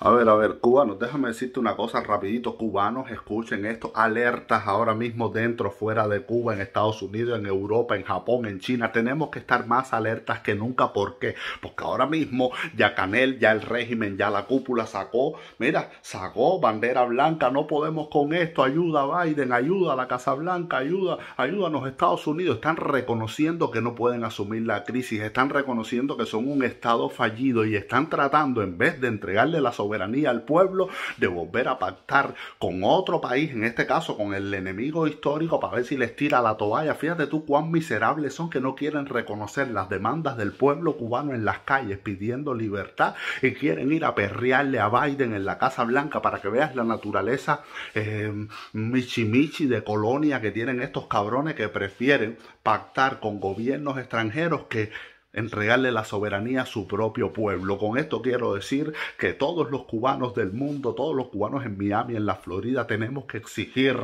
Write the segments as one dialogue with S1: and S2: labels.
S1: A ver, a ver, cubanos, déjame decirte una cosa rapidito, cubanos, escuchen esto, alertas ahora mismo dentro, fuera de Cuba, en Estados Unidos, en Europa, en Japón, en China, tenemos que estar más alertas que nunca, ¿por qué? Porque ahora mismo ya Canel, ya el régimen, ya la cúpula sacó, mira, sacó bandera blanca, no podemos con esto, ayuda a Biden, ayuda a la Casa Blanca, ayuda, ayuda a los Estados Unidos, están reconociendo que no pueden asumir la crisis, están reconociendo que son un Estado fallido y están tratando, en vez de entregarle la soberanía, soberanía al pueblo de volver a pactar con otro país, en este caso con el enemigo histórico, para ver si les tira la toalla. Fíjate tú cuán miserables son que no quieren reconocer las demandas del pueblo cubano en las calles pidiendo libertad y quieren ir a perrearle a Biden en la Casa Blanca para que veas la naturaleza eh, michimichi de colonia que tienen estos cabrones que prefieren pactar con gobiernos extranjeros que entregarle la soberanía a su propio pueblo. Con esto quiero decir que todos los cubanos del mundo, todos los cubanos en Miami, en la Florida, tenemos que exigir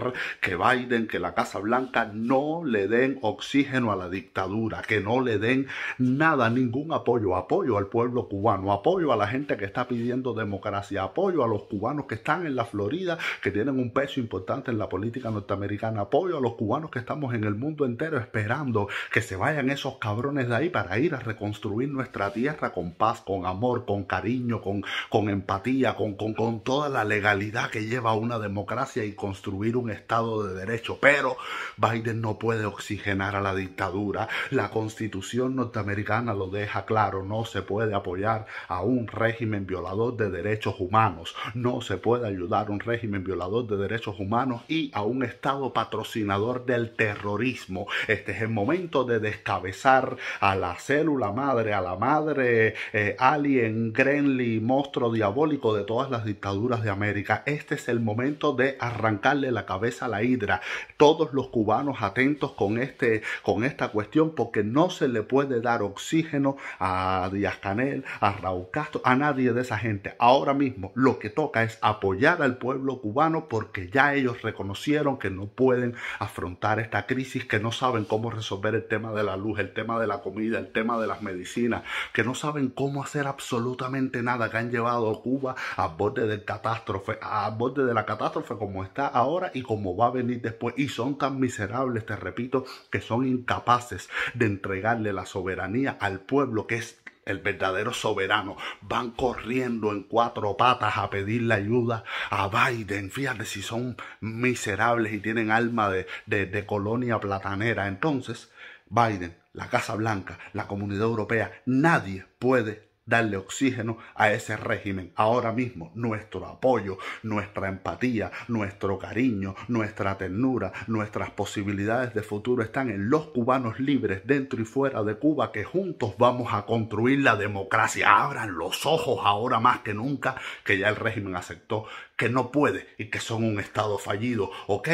S1: que Biden, que la Casa Blanca no le den oxígeno a la dictadura, que no le den nada, ningún apoyo, apoyo al pueblo cubano, apoyo a la gente que está pidiendo democracia, apoyo a los cubanos que están en la Florida, que tienen un peso importante en la política norteamericana, apoyo a los cubanos que estamos en el mundo entero esperando que se vayan esos cabrones de ahí para ir a reconstruir nuestra tierra con paz, con amor, con cariño, con, con empatía, con, toda la legalidad que lleva una democracia y construir un Estado de derecho. Pero Biden no puede oxigenar a la dictadura. La constitución norteamericana lo deja claro. No se puede apoyar a un régimen violador de derechos humanos. No se puede ayudar a un régimen violador de derechos humanos y a un Estado patrocinador del terrorismo. Este es el momento de descabezar la hacer la madre, a la madre eh, alien, gremlin, monstruo diabólico de todas las dictaduras de América. Este es el momento de arrancarle la cabeza a la hidra. Todos los cubanos atentos con, este, con esta cuestión porque no se le puede dar oxígeno a Díaz Canel, a Raúl Castro, a nadie de esa gente. Ahora mismo lo que toca es apoyar al pueblo cubano porque ya ellos reconocieron que no pueden afrontar esta crisis, que no saben cómo resolver el tema de la luz, el tema de la comida, el tema de las medicinas, que no saben cómo hacer absolutamente nada, que han llevado a Cuba a borde del catástrofe, a borde de la catástrofe como está ahora y como va a venir después. Y son tan miserables, te repito, que son incapaces de entregarle la soberanía al pueblo que es el verdadero soberano, van corriendo en cuatro patas a pedirle ayuda a Biden. Fíjate si son miserables y tienen alma de, de, de colonia platanera. Entonces, Biden, la Casa Blanca, la Comunidad Europea, nadie puede darle oxígeno a ese régimen. Ahora mismo, nuestro apoyo, nuestra empatía, nuestro cariño, nuestra ternura, nuestras posibilidades de futuro están en los cubanos libres dentro y fuera de Cuba que juntos vamos a construir la democracia. Abran los ojos ahora más que nunca que ya el régimen aceptó que no puede y que son un Estado fallido, ¿ok?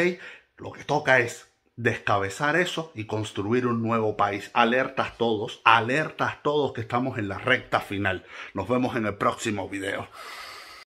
S1: Lo que toca es descabezar eso y construir un nuevo país. Alertas todos, alertas todos que estamos en la recta final. Nos vemos en el próximo video.